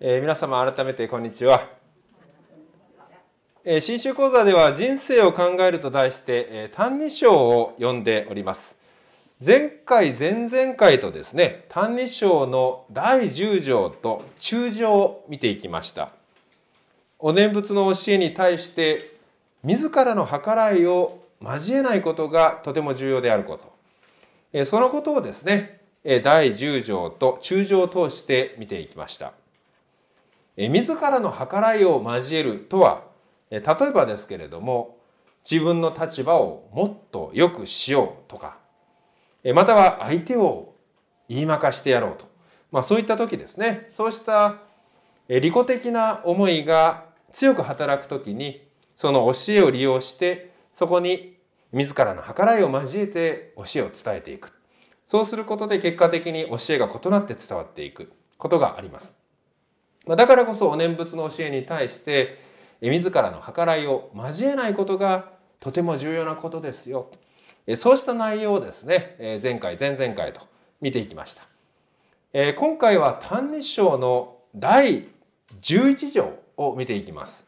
えー、皆様改めてこんにちは、えー、新州講座では人生を考えると題して、えー、歎異抄」を読んでおります前回前々回とですね歎異抄」の第10条と中条を見ていきましたお念仏の教えに対して自らの計らいを交えないことがとても重要であること、えー、そのことをですね第10条と中条を通して見ていきました自らの計らいを交えるとは例えばですけれども自分の立場をもっとよくしようとかまたは相手を言いまかしてやろうと、まあ、そういった時ですねそうした利己的な思いが強く働く時にその教えを利用してそこに自らの計らいを交えて教えを伝えていくそうすることで結果的に教えが異なって伝わっていくことがあります。まだからこそお念仏の教えに対して自らの計らいを交えないことがとても重要なことですよそうした内容をですね前回前々回と見ていきました。今回は「歎異抄」の第11条を見ていきます。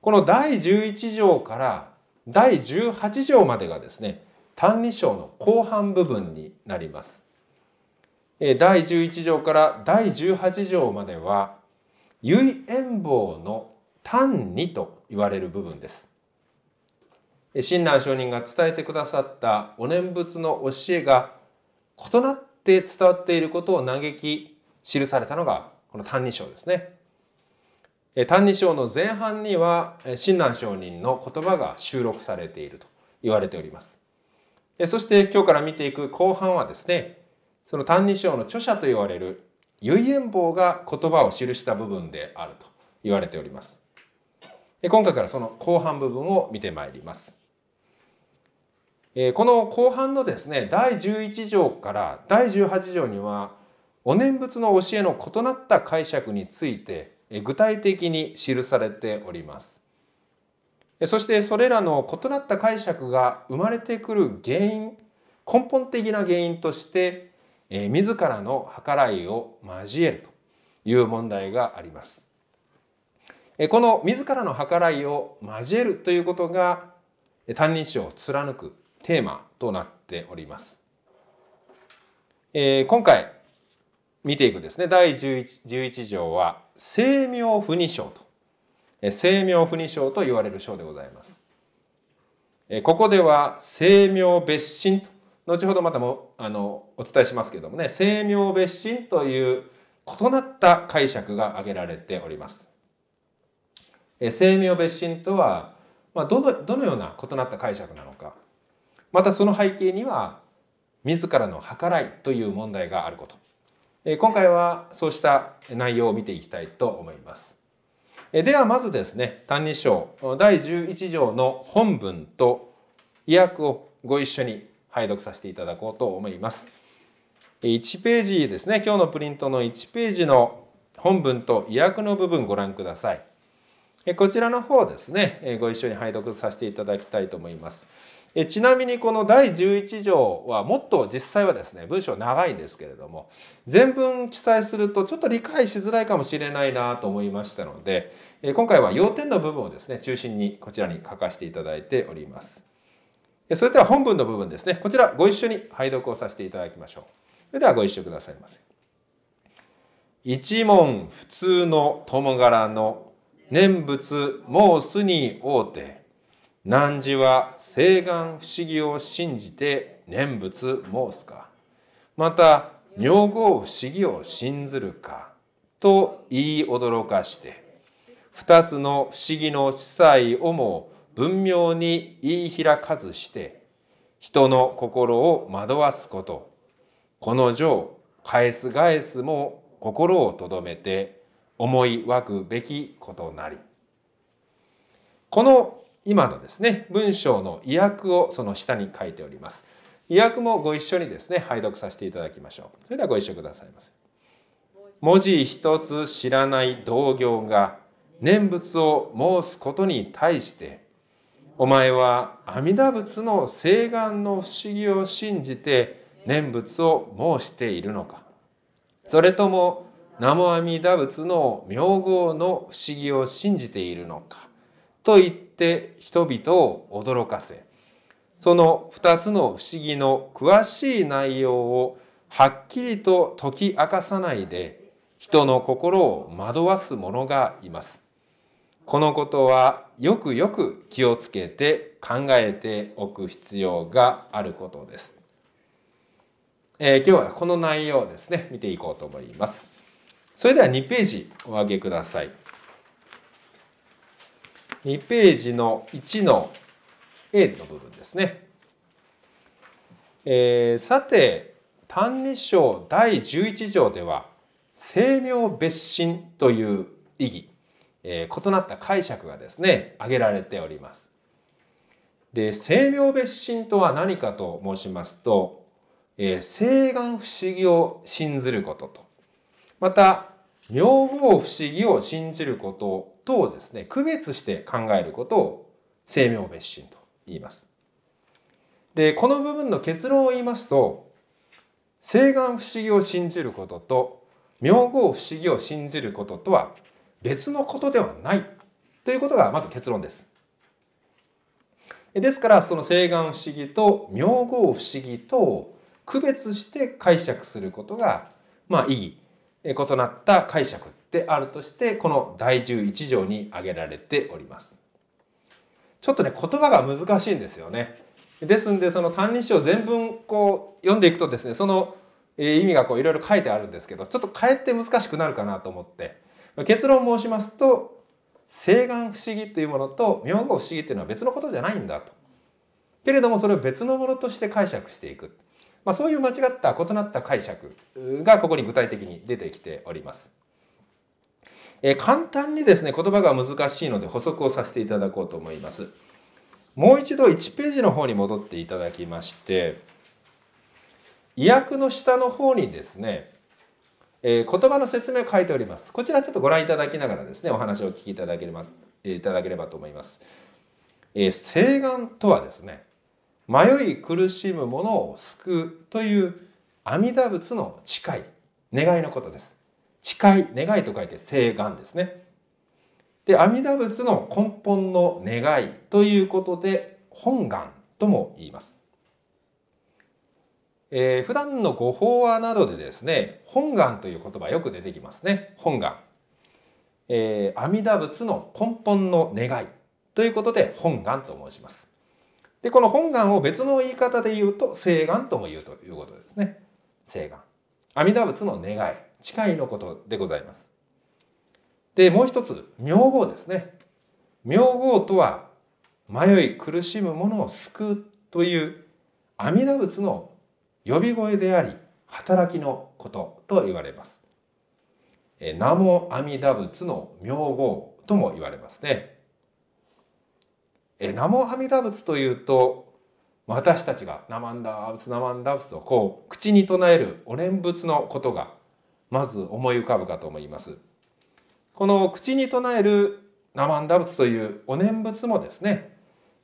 この第11条から第18条までがですね「歎異抄」の後半部分になります。第11条から第18条までは唯円坊の単にと言われる部分です親鸞聖人が伝えてくださったお念仏の教えが異なって伝わっていることを嘆き記されたのがこの「歎異抄」ですね。歎異抄の前半には親鸞聖人の言葉が収録されていると言われております。そして今日から見ていく後半はですねその「歎異抄」の著者と言われる唯円棒が言葉を記した部分であると言われております今回からその後半部分を見てまいりますこの後半のですね第11条から第18条にはお念仏の教えの異なった解釈について具体的に記されておりますそしてそれらの異なった解釈が生まれてくる原因根本的な原因としてえー、自らの計らいを交えるという問題があります。えー、この自らの計らいを交えるということが「歎異抄」を貫くテーマとなっております。えー、今回見ていくですね第 11, 11条は「清明不二章」と「え清明不二章」と言われる章でございます。ここでは「清明別心」と後ほどまたもあのお伝えしますけれどもね清明別神という異なった解釈が挙げられております。え清明別神とは、まあ、どのどのような異なった解釈なのかまたその背景には自らの計らいという問題があること、え今回はそうした内容を見ていきたいと思います。えではまずですね「歎異抄」第11条の本文と意訳をご一緒に拝読させていただこうと思います。1ページですね今日のプリントの1ページの本文と意訳の部分ご覧ください。こちらの方ですねご一緒に拝読させていただきたいと思います。ちなみにこの第11条はもっと実際はですね文章長いんですけれども全文記載するとちょっと理解しづらいかもしれないなと思いましたので今回は要点の部分をですね中心にこちらに書かせていただいております。それでは本文の部分ですねこちらご一緒に拝読をさせていただきましょうそれではご一緒くださいませ一問普通の友柄の念仏申すに会うて汝は誓願不思議を信じて念仏申すかまた女号不思議を信ずるかと言い驚かして二つの不思議の司祭をも文明に言い開かずして人の心を惑わすことこの情返す返すも心をとどめて思いわくべきことなりこの今のですね文章の意訳をその下に書いております意訳もご一緒にですね拝読させていただきましょうそれではご一緒くださいませ文字一つ知らない同業が念仏を申すことに対してお前は阿弥陀仏の誓願の不思議を信じて念仏を申しているのかそれとも南無阿弥陀仏の名号の不思議を信じているのかと言って人々を驚かせその2つの不思議の詳しい内容をはっきりと解き明かさないで人の心を惑わす者がいます。このことはよくよく気をつけて考えておく必要があることです。えー、今日はこの内容をですね見ていこうと思います。それでは2ページお上げください。2ページの1の A の部分ですね。えー、さて「歎異抄」第11条では「清明別心」という意義えー、異なった解釈がですね挙げられております。で性病別心とは何かと申しますと、えー、性不思議を信ずることとまた妙号不思議を信じることとですね区別して考えることを生命別心」と言います。でこの部分の結論を言いますと請願不思議を信じることと妙号不思議を信じることとは別のことではないということがまず結論です。ですからその西願不思議と明号不思議と区別して解釈することがまあ意義異なった解釈であるとしてこの第11条に挙げられております。ちょっとね言葉が難しいんですよね。ですんでその「歎異抄」全文こう読んでいくとですねその意味がこういろいろ書いてあるんですけどちょっとかえって難しくなるかなと思って結論申しますと西願不思議というものと明後不思議というのは別のことじゃないんだと。けれどもそれを別のものとして解釈していく、まあ、そういう間違った異なった解釈がここに具体的に出てきております。え簡単にですね言葉が難しいので補足をさせていただこうと思います。もう一度1ページの方に戻っていただきまして意訳の下の方にですねえー、言葉の説明を書いております。こちらちょっとご覧いただきながらですね、お話をお聞きいただければ、いただければと思います。えー、誓願とはですね、迷い苦しむ者を救うという阿弥陀仏の誓い、願いのことです。誓い、願いと書いて誓願ですね。で、阿弥陀仏の根本の願いということで、本願とも言います。えー、普段のご法話などでですね本願という言葉よく出てきますね本願、えー、阿弥陀仏の根本の願いということで本願と申しますでこの本願を別の言い方で言うと誓願とも言うということですね誓願阿弥陀仏の願い誓いのことでございますでもう一つ名号ですね名号とは迷い苦しむ者を救うという阿弥陀仏の呼び声であり働きのことと言われます。ナモ阿弥陀仏の名号とも言われますね。ナモ阿弥陀仏というと私たちが「ナマンダーブ仏ナマンダーブ仏」とこう口に唱えるお念仏のことがまず思い浮かぶかと思います。この口に唱えるナマンダーブ仏というお念仏もですね、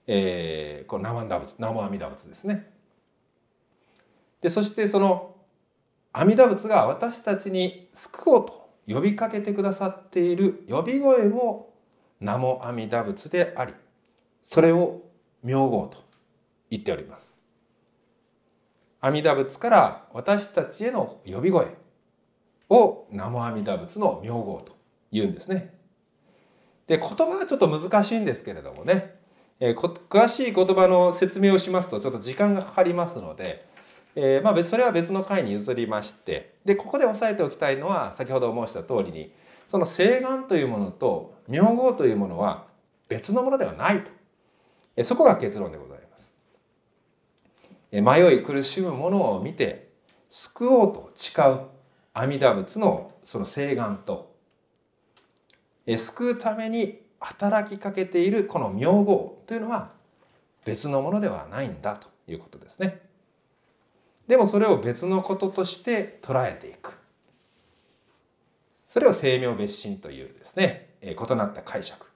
えー、このナマンダ仏ナモ阿弥陀仏ですねでそしてその阿弥陀仏が私たちに救おうと呼びかけてくださっている呼び声も名も阿弥陀仏でありそれを名号と言っております阿弥陀仏から私たちへの呼び声を名も阿弥陀仏の名号と言うんですねで言葉はちょっと難しいんですけれどもね、えー、詳しい言葉の説明をしますとちょっと時間がかかりますのでえー、まあ、それは別の回に譲りましてでここで押さえておきたいのは先ほど申した通りにその誓願というものと名号というものは別のものではないと、えー、そこが結論でございます。えー、迷い苦しむものを見て救おうと誓う阿弥陀仏のその誓願と、え救うために働きかけているこの名号というのは別のものではないんだということですね。でもそれを別のこととして捉えていくそれを生命別心というですね異なった解釈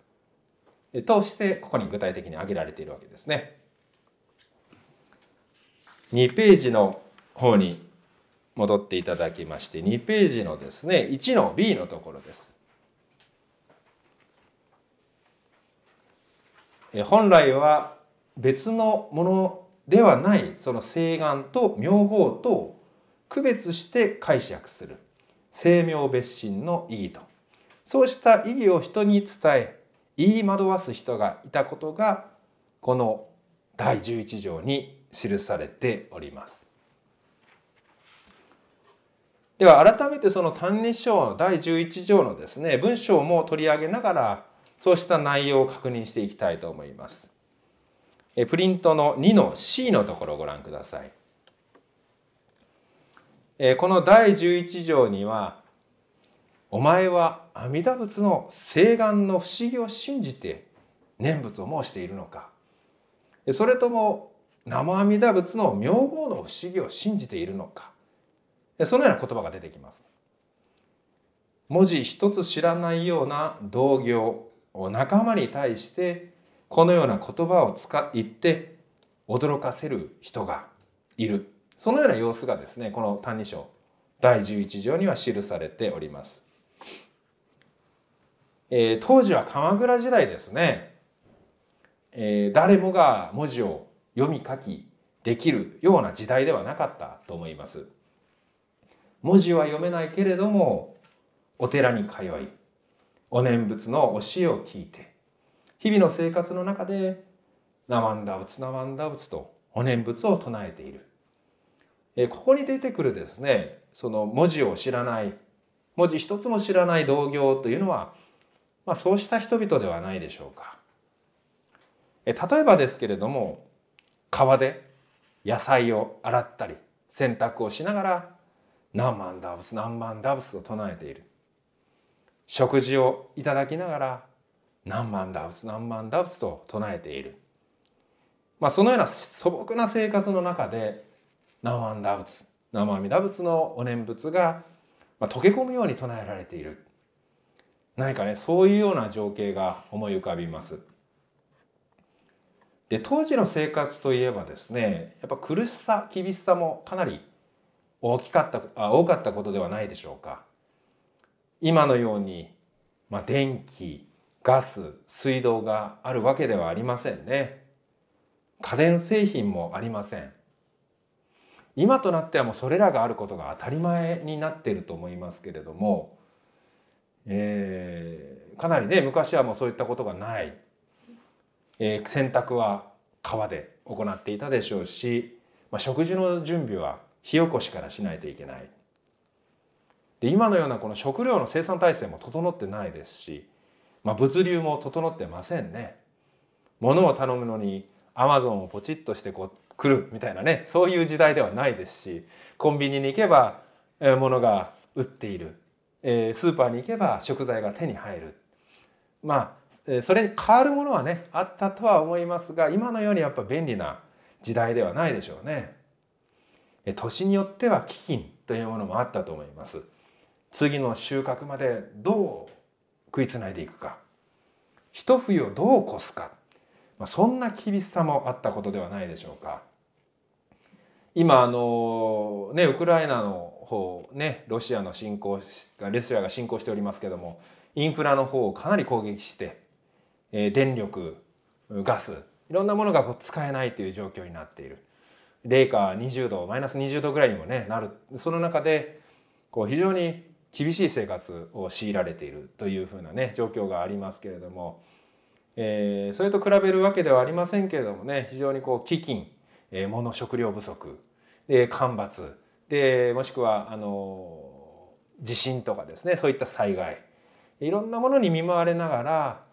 としてここに具体的に挙げられているわけですね。2ページの方に戻っていただきまして2ページのですね1の B のところです。本来は別のものではないその誓願と名号と区別して解釈する清明別心の意義とそうした意義を人に伝え言い惑わす人がいたことがこの第11条に記されております。では改めてその「歎異抄」第11条のですね文章も取り上げながらそうした内容を確認していきたいと思います。えプリントの2の C のところをご覧ください。えこの第11条には「お前は阿弥陀仏の誓願の不思議を信じて念仏を申しているのか」それとも「生阿弥陀仏の名号の不思議を信じているのか」そのような言葉が出てきます。文字一つ知らないような同業仲間に対してこのような言葉を使言って驚かせる人がいるそのような様子がですねこの「歎異抄」第11条には記されております。えー、当時は鎌倉時代ですね、えー、誰もが文字を読み書きできるような時代ではなかったと思います。文字は読めないけれどもお寺に通いお念仏の教えを聞いて日々の生活の中で「ナマンダツナマンダツ」とお念仏を唱えている。えここに出てくるですねその文字を知らない文字一つも知らない同業というのは、まあ、そうした人々ではないでしょうか。え例えばですけれども川で野菜を洗ったり洗濯をしながら「何万ダブス何万ダブス」と唱えている食事をいただきながら何万ダブス何万ダブスと唱えている、まあ、そのような素朴な生活の中で何万ダブス何万ダ仏のお念仏が溶け込むように唱えられている何かねそういうような情景が思い浮かびます。で当時の生活といえばですねやっぱ苦しさ厳しさもかなり大きかったあ多かったことではないでしょうか。今のように、まあ、電気ガス水道があるわけではありませんね家電製品もありません今となってはもうそれらがあることが当たり前になっていると思いますけれども、えー、かなりね昔はもうそういったことがない、えー、洗濯は川で行っていたでしょうし、まあ、食事の準備は火起こしからしないといけないで今のようなこの食料の生産体制も整ってないですしまあ、物流も整ってませんね。物を頼むのにアマゾンをポチッとしてこう来るみたいなねそういう時代ではないですしコンビニに行けば物が売っている、えスーパーに行けば食材が手に入るまあそれに変わるものはねあったとは思いますが今のようにやっぱ便利な時代ではないでしょうね。年によっては基金というものもあったと思います。次の収穫までどう食いつないでいくか一冬をどう越すか、まあ、そんな厳しさもあったことではないでしょうか。今あのねウクライナの方ねロシアの侵攻レスラーが侵攻しておりますけどもインフラの方をかなり攻撃して、えー、電力ガスいろんなものがこう使えないという状況になっている零下20度マイナス20度ぐらいにもねなるその中でこう非常に厳しい生活を強いられているというふうなね状況がありますけれども、えー、それと比べるわけではありませんけれどもね非常にこう飢饉、えー、物食料不足で干ばつでもしくはあの地震とかですねそういった災害いろんなものに見舞われながら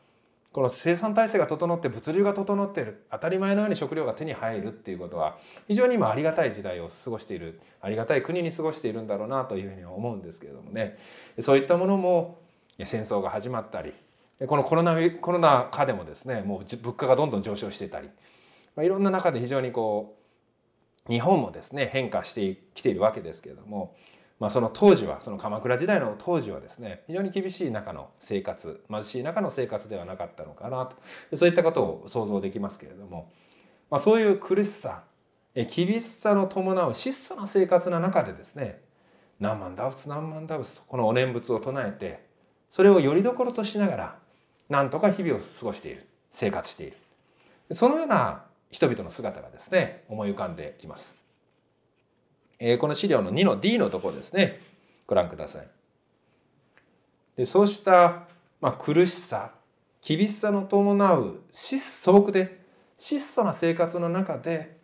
この生産体制が整って物流が整っている当たり前のように食料が手に入るっていうことは非常に今ありがたい時代を過ごしているありがたい国に過ごしているんだろうなというふうには思うんですけれどもねそういったものも戦争が始まったりこのコロナコロナ禍でもですねもう物価がどんどん上昇してたり、まいろんな中で非常にこう日本もですね変化してきているわけですけれどもまあ、その当時はその鎌倉時代の当時はですね非常に厳しい中の生活貧しい中の生活ではなかったのかなとそういったことを想像できますけれども、まあ、そういう苦しさ厳しさの伴う質素な生活の中でですね何万ダウス何万ダウスとこのお念仏を唱えてそれをよりどころとしながらなんとか日々を過ごしている生活しているそのような人々の姿がですね思い浮かんできます。えこの資料の2の D のところですねご覧ください。でそうした、まあ、苦しさ厳しさの伴う素朴で質素な生活の中で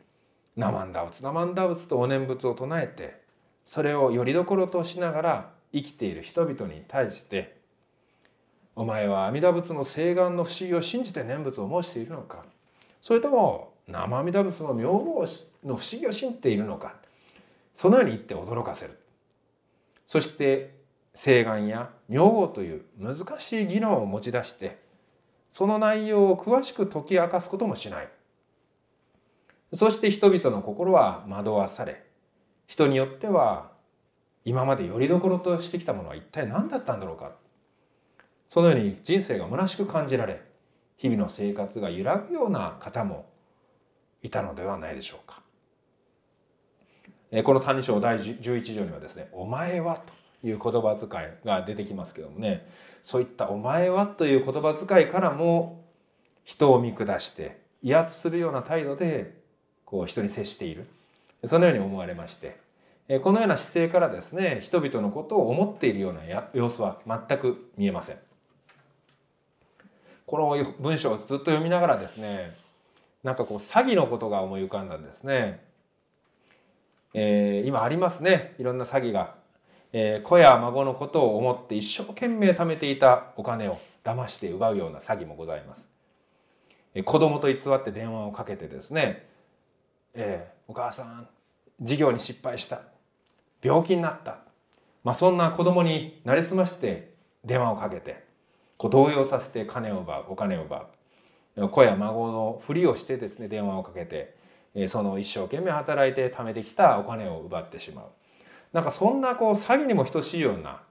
生んだ仏生んだ仏とお念仏を唱えてそれをよりどころとしながら生きている人々に対して「お前は阿弥陀仏の誓願の不思議を信じて念仏を申しているのかそれとも生阿弥陀仏の名号の不思議を信じているのか」そのように言って驚かせるそして誓願や名号という難しい議論を持ち出してその内容を詳しく解き明かすこともしないそして人々の心は惑わされ人によっては今までよりどころとしてきたものは一体何だったんだろうかそのように人生が虚しく感じられ日々の生活が揺らぐような方もいたのではないでしょうか。この「歎異抄」第11条にはですね「お前は」という言葉遣いが出てきますけどもねそういった「お前は」という言葉遣いからも人を見下して威圧するような態度でこう人に接しているそのように思われましてこのような姿勢からですね人々のことを思っているような様子は全く見えません。この文章をずっと読みながらですねなんかこう詐欺のことが思い浮かんだんですね。えー、今ありますねいろんな詐欺が、えー、子や孫のことを思って一生懸命貯めていたお金を騙して奪うような詐欺もございます、えー、子供と偽って電話をかけてですね、えー、お母さん事業に失敗した病気になった、まあ、そんな子供になりすまして電話をかけてこう動揺させて金を奪うお金を奪う子や孫のふりをしてですね電話をかけてその一生懸命働いて貯めてきたお金を奪ってしまうなんかそんなこう詐欺にも等しいような、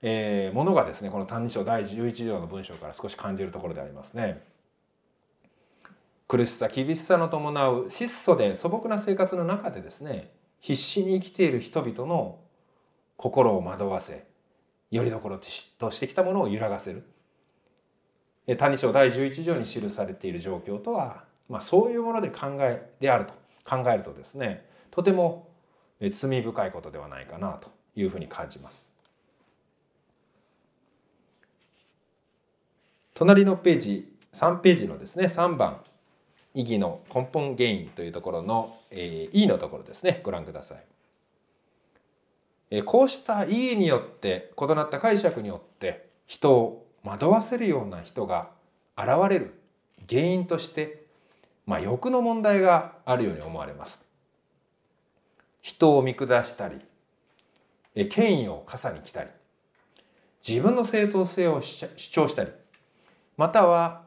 えー、ものがですねこの「歎異抄」第11条の文章から少し感じるところでありますね。苦しさ厳しさの伴う質素で素朴な生活の中でですね必死に生きている人々の心を惑わせよりどころとしてきたものを揺らがせる「歎異抄」第11条に記されている状況とはまあ、そういうもので考えであると考えるとですねとても罪深いことではないかなというふうに感じます。隣のページ3ページのですね3番「意義の根本原因」というところの、えー、E のところですねご覧ください。えー、こうした E によって異なった解釈によって人を惑わせるような人が現れる原因としてまあ、欲の問題があるように思われます。人を見下したり権威を傘に来たり自分の正当性を主張したりまたは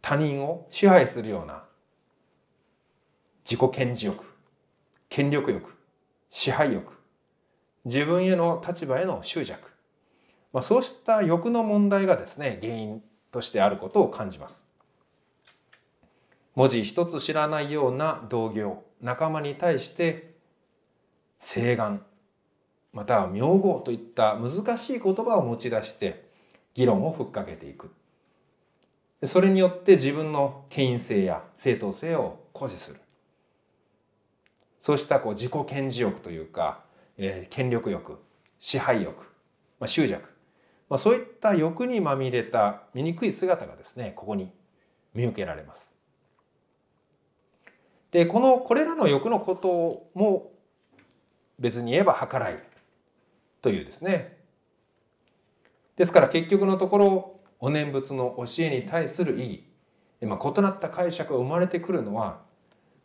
他人を支配するような自己顕示欲権力欲支配欲自分への立場への執着、まあ、そうした欲の問題がですね原因としてあることを感じます。文字一つ知らないような同業仲間に対して請願または名号といった難しい言葉を持ち出して議論をふっかけていくそれによって自分の権威性や正当性を誇示するそうしたこう自己顕示欲というか、えー、権力欲支配欲、まあ、執着、まあ、そういった欲にまみれた醜い姿がですねここに見受けられます。でこのこれらの欲のことも別に言えば計らいというですねですから結局のところお念仏の教えに対する意義、今異なった解釈が生まれてくるのは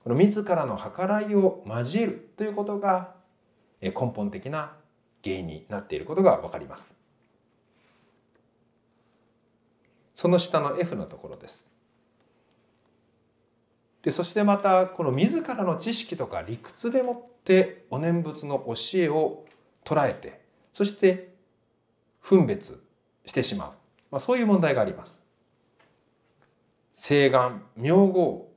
この自らの計らいを交えるということが根本的な原因になっていることが分かります。その下の F のところです。でそしてまたこの自らの知識とか理屈でもってお念仏の教えを捉えてそして分別してしまう、まあ、そういう問題があります。聖願名号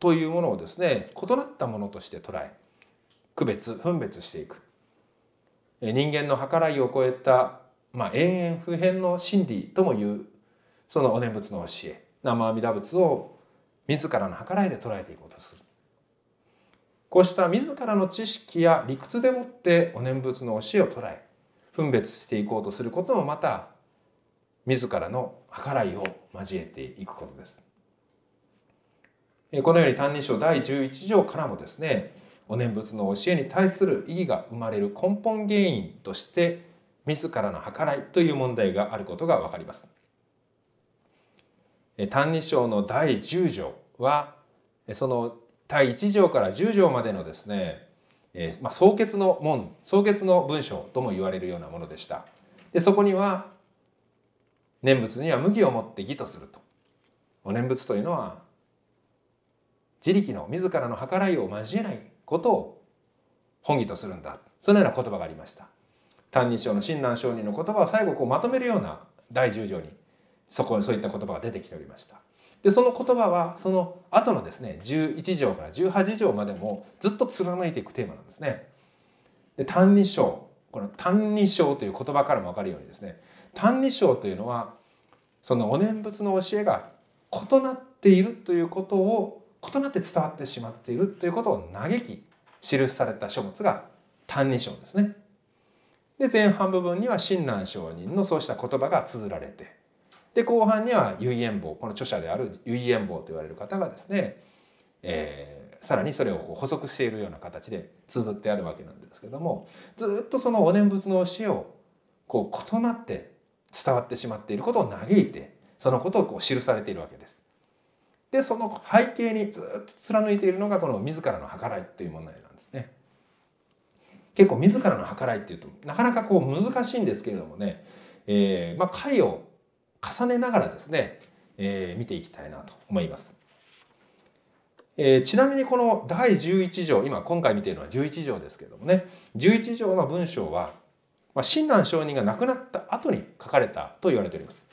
というものをですね異なったものとして捉え区別分別していく人間の計らいを超えた、まあ、永遠不変の真理ともいうそのお念仏の教え生阿弥陀仏を自らの計らいで捉えていこうとするこうした自らの知識や理屈でもってお念仏の教えを捉え分別していこうとすることもまた自らの計らいを交えていくことです。このように「歎異抄」第11条からもですねお念仏の教えに対する意義が生まれる根本原因として自らの計らいという問題があることがわかります。「歎異抄」の第10条はその第1条から10条までのですね、えー、まあ、総結の門総結の文章とも言われるようなものでした。でそこには念仏には麦を持って義とすると。お念仏というのは自力の自らの計らいを交えないことを本義とするんだそのような言葉がありました。歎異抄の親鸞上人の言葉を最後こうまとめるような第10条にそこそういった言葉が出てきておりました。でその言葉はその後のですね11条から18条までもずっと貫いていくテーマなんですね。で「歎異抄」この「歎異抄」という言葉からも分かるようにですね「歎異抄」というのはそのお念仏の教えが異なっているということを異なって伝わってしまっているということを嘆き記された書物が「歎異抄」ですね。で前半部分には親鸞上人のそうした言葉が綴られてで後半には唯円棒この著者である唯円棒と言われる方がですね、えー、さらにそれをこう補足しているような形で綴ってあるわけなんですけどもずっとそのお念仏の教えをこう異なって伝わってしまっていることを嘆いてそのことをこう記されているわけです。でその背景にずっと貫いているのがこの自らの計らいという問題なんですね。結構自らの計らいっていうとなかなかこう難しいんですけれどもね、えー、まあ、解を重ねながらですね、えー、見ていきたいなと思います。えー、ちなみにこの第11条今今回見ているのは11条ですけどもね11条の文章はま親鸞上人が亡くなった後に書かれたと言われております。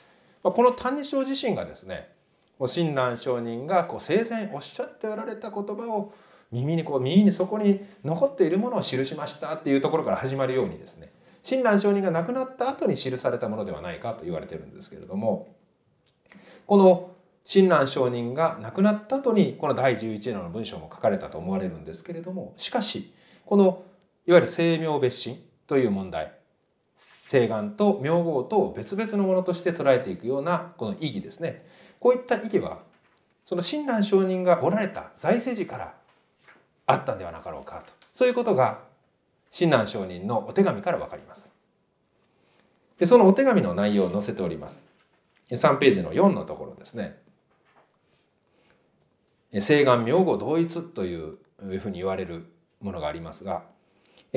まあ、この「歎異抄」自身がですね親鸞上人がこう生前おっしゃっておられた言葉を耳にこう耳にそこに残っているものを記しましたっていうところから始まるようにですね親鸞上人が亡くなった後に記されたものではないかと言われてるんですけれどもこの親鸞上人が亡くなった後にこの第11話の文章も書かれたと思われるんですけれどもしかしこのいわゆる生明別心という問題西岸と明号と別々のものとして捉えていくようなこの意義ですねこういった意義はその親鸞上人がおられた財政時からあったんではなかろうかとそういうことが親鸞上人のお手紙からわかりますでそのお手紙の内容を載せております3ページの4のところですね「西岸名護同一」というふうに言われるものがありますが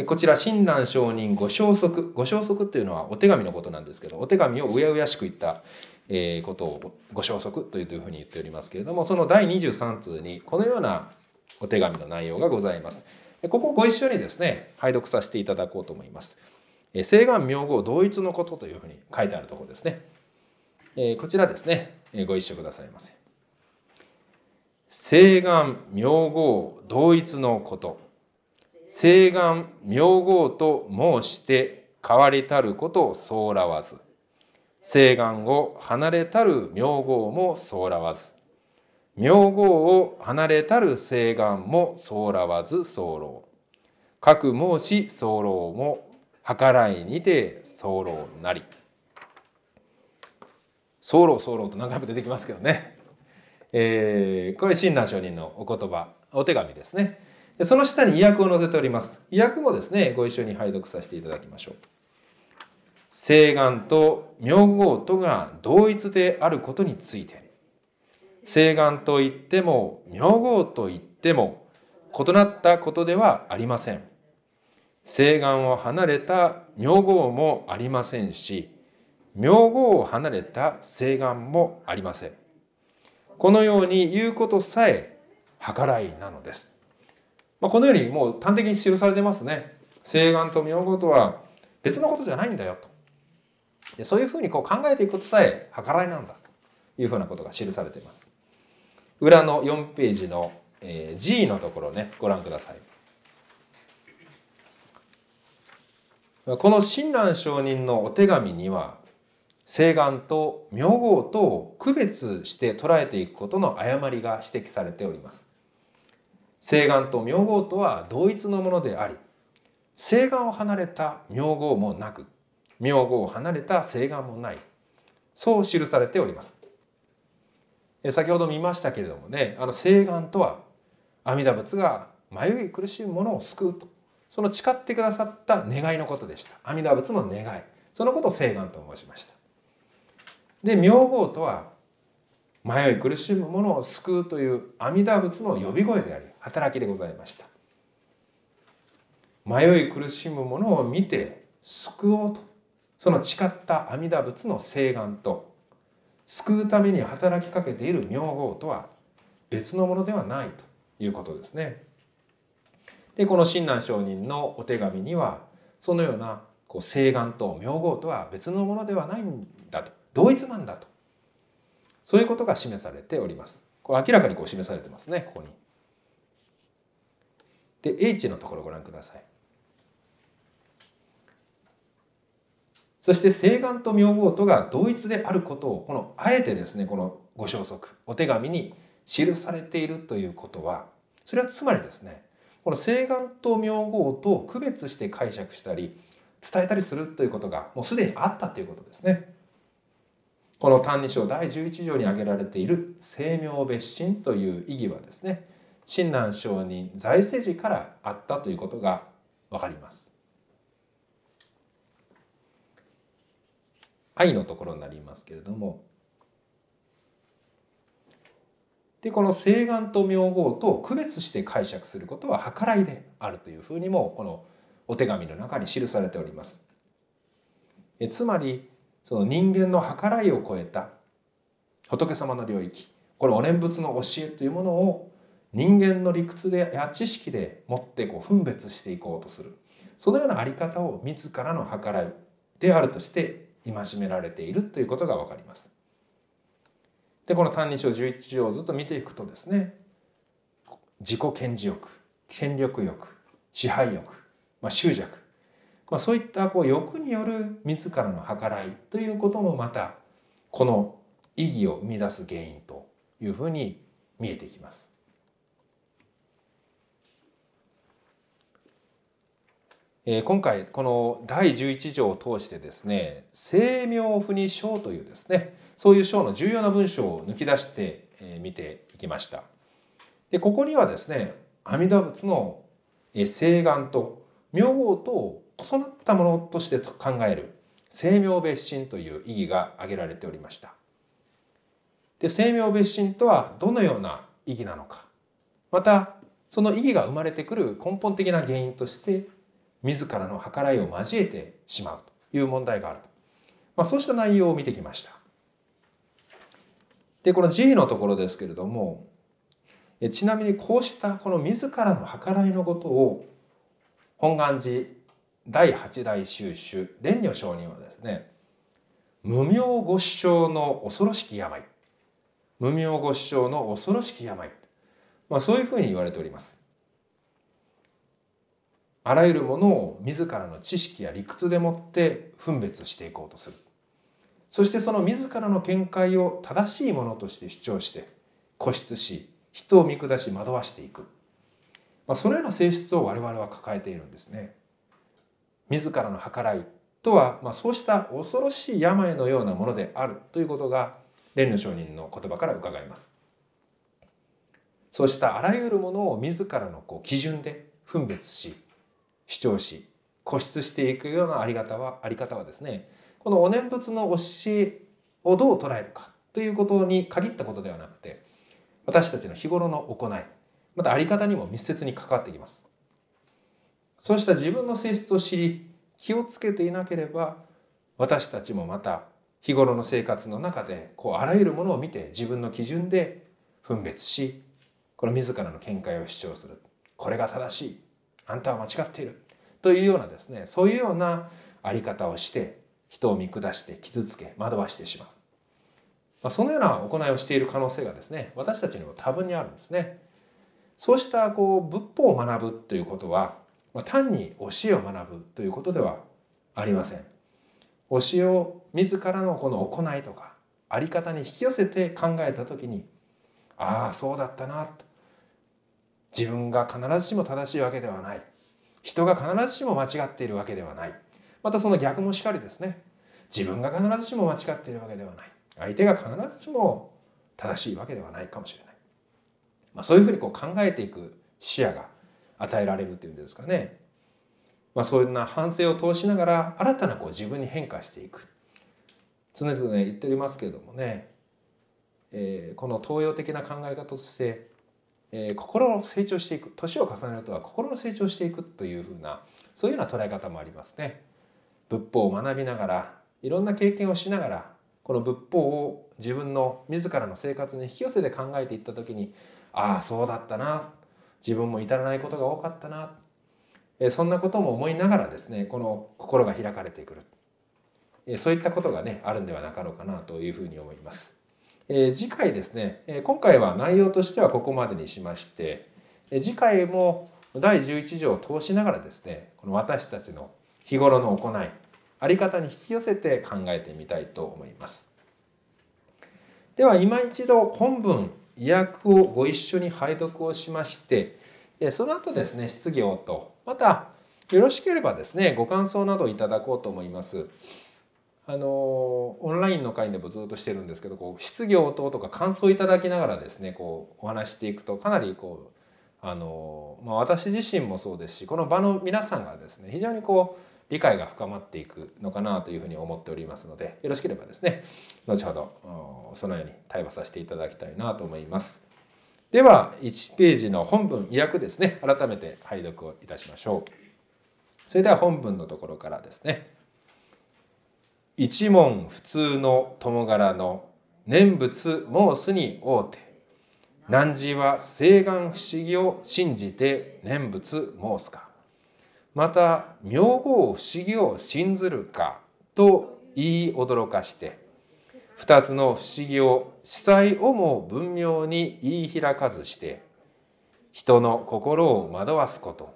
こちら親鸞上人ご消息ご消息というのはお手紙のことなんですけどお手紙をうやうやしく言ったことをご消息というふうに言っておりますけれどもその第23通にこのようなお手紙の内容がございます。ここをご一緒にですね拝読させていただこうと思います。西岸明号同一のことというふうに書いてあるところですね。こちらですねご一緒くださいませ。西岸明号同一のこと西岸明号と申して変わりたることをそうらわず西岸を離れたる明号もそうらわず名号を離れたる誓願もそらわず候各申し候も計らいにて候なり候候と何回も出てきますけどね、えー、これ親鸞上人のお言葉お手紙ですねその下に意訳を載せております意訳もですねご一緒に拝読させていただきましょう誓願と名号とが同一であることについて誓願といっても名号と言っても異なったことではありません誓願を離れた名号もありませんし名号を離れた誓願もありませんこのように言うことさえ計らいなのです、まあ、このようにもう端的に記されてますね誓願と名号とは別のことじゃないんだよとでそういうふうにこう考えていくことさえ計らいなんだというふうなことが記されています。裏の4ページの、えー、G のところねご覧ください。この親鸞上人のお手紙には誓願と名号とを区別して捉えていくことの誤りが指摘されております。誓願と名号とは同一のものであり誓願を離れた名号もなく名号を離れた誓願もないそう記されております。先ほど見ましたけれどもねあの誓願とは阿弥陀仏が迷い苦しむ者を救うとその誓ってくださった願いのことでした阿弥陀仏の願いそのことを誓願と申しましたで明号とは迷い苦しむ者を救うという阿弥陀仏の呼び声であり働きでございました迷い苦しむ者を見て救おうとその誓った阿弥陀仏の誓願と救うために働きかけている名号とは別のものではないということですね。でこの親鸞上人のお手紙にはそのようなこう誓願と名号とは別のものではないんだと同一なんだとそういうことが示されております。これ明らかにこう示されてますねここに。で H のところご覧ください。そして西岸と明王とが同一であることをこのあえてですねこのご消息お手紙に記されているということはそれはつまりですねこの西岸と明号と区別して解釈したり伝えたりするということがもうすでにあったということですね。この「歎異抄」第11条に挙げられている「清明別神」という意義はですね親鸞上人財政時からあったということが分かります。愛のところになりますけれどもでこの誓願と名号と区別して解釈することは計らいであるというふうにもこのお手紙の中に記されております。えつまりその人間の計らいを超えた仏様の領域これお念仏の教えというものを人間の理屈でや知識でもってこう分別していこうとするそのような在り方を自らの計らいであるとして戒められているということが分かります。でこの「歎異抄」11条をずっと見ていくとですね自己顕示欲権力欲支配欲、まあ、執着、まあ、そういったこう欲による自らの計らいということもまたこの意義を生み出す原因というふうに見えてきます。えー、今回この第11条を通してですね「聖名不二章」というですねそういう章の重要な文章を抜き出して見ていきました。でここにはですね阿弥陀仏の誓願と名号と異なったものとして考える聖名別心という意義が挙げられておりました。で聖名別心とはどのような意義なのかまたその意義が生まれてくる根本的な原因として自らの計らいを交えてしまうという問題があると、まあ、そうした内容を見てきました。でこの G のところですけれどもちなみにこうしたこの自らの計らいのことを本願寺第八代収集蓮如上人はですね無名五師匠の恐ろしき病無名五師匠の恐ろしき病、まあ、そういうふうに言われております。あらゆるものを自らの知識や理屈でもって分別していこうとするそしてその自らの見解を正しいものとして主張して固執し人を見下し惑わしていく、まあ、そのような性質を我々は抱えているんですね。自らの計らいとは、まあ、そうした恐ろしい病のようなものであるということが蓮の上人の言葉から伺います。そうしたあらゆるものを自らのこう基準で分別し主張し固執していくようなあり方はあり方はですねこのお念仏の教えをどう捉えるかということに限ったことではなくて私たちの日頃の行いまたあり方にも密接に関わってきますそうした自分の性質を知り気をつけていなければ私たちもまた日頃の生活の中でこうあらゆるものを見て自分の基準で分別しこの自らの見解を主張するこれが正しいあんたは間違っているというようなですねそういうような在り方をして人を見下して傷つけ惑わしてしまう、まあ、そのような行いをしている可能性がですね私たちにも多分にあるんですね。そうしたこう仏法を学ぶということは、まあ、単に教えを学ぶということではありません。教えを自らのこの行いとか在り方に引き寄せて考えた時にああそうだったなと自分が必ずしも正しいわけではない人が必ずしも間違っているわけではないまたその逆もしかりですね自分が必ずしも間違っているわけではない相手が必ずしも正しいわけではないかもしれない、まあ、そういうふうにこう考えていく視野が与えられるというんですかね、まあ、そんな反省を通しながら新たなこう自分に変化していく常々言っておりますけれどもね、えー、この東洋的な考え方としてえー、心の成長していく年を重ねるとは心の成長していくというふうなそういうような捉え方もありますね。仏法を学びながらいろんな経験をしながらこの仏法を自分の自らの生活に引き寄せて考えていった時にああそうだったな自分も至らないことが多かったな、えー、そんなことも思いながらですねこの心が開かれてくる、えー、そういったことがねあるんではなかろうかなというふうに思います。え次回ですね、え今回は内容としてはここまでにしまして、え次回も第11条を通しながらですねこの私たちの日頃の行い在り方に引き寄せて考えてみたいと思います。では今一度本文意訳をご一緒に拝読をしましてその後ですね質疑応答またよろしければですねご感想などいただこうと思います。あのオンラインの会でもずっとしてるんですけどこう質疑応答とか感想いただきながらですねこうお話していくとかなりこうあの、まあ、私自身もそうですしこの場の皆さんがですね非常にこう理解が深まっていくのかなというふうに思っておりますのでよろしければですね後ほどそのように対話させていただきたいなと思います。では1ページの本文意訳ですね改めて拝読をいたしましょう。それでは本文のところからですね。一問普通の友柄の念仏申すに応て汝は誓願不思議を信じて念仏申すかまた名号不思議を信ずるかと言い驚かして二つの不思議を司祭をも文明に言い開かずして人の心を惑わすこと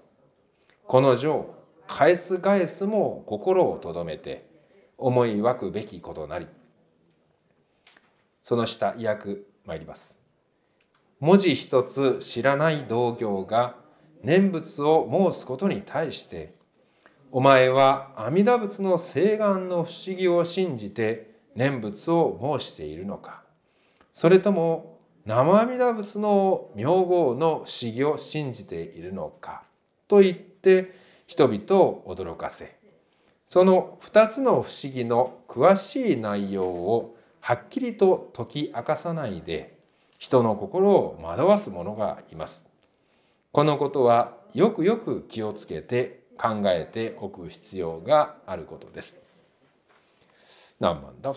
この情返す返すも心をとどめて思い湧くべきことなりその下意訳参ります文字一つ知らない同業が念仏を申すことに対してお前は阿弥陀仏の誓願の不思議を信じて念仏を申しているのかそれとも生阿弥陀仏の名号の不思議を信じているのかと言って人々を驚かせその2つの不思議の詳しい内容をはっきりと解き明かさないで人の心を惑わすものがいます。このことはよくよく気をつけて考えておく必要があることです。何万だ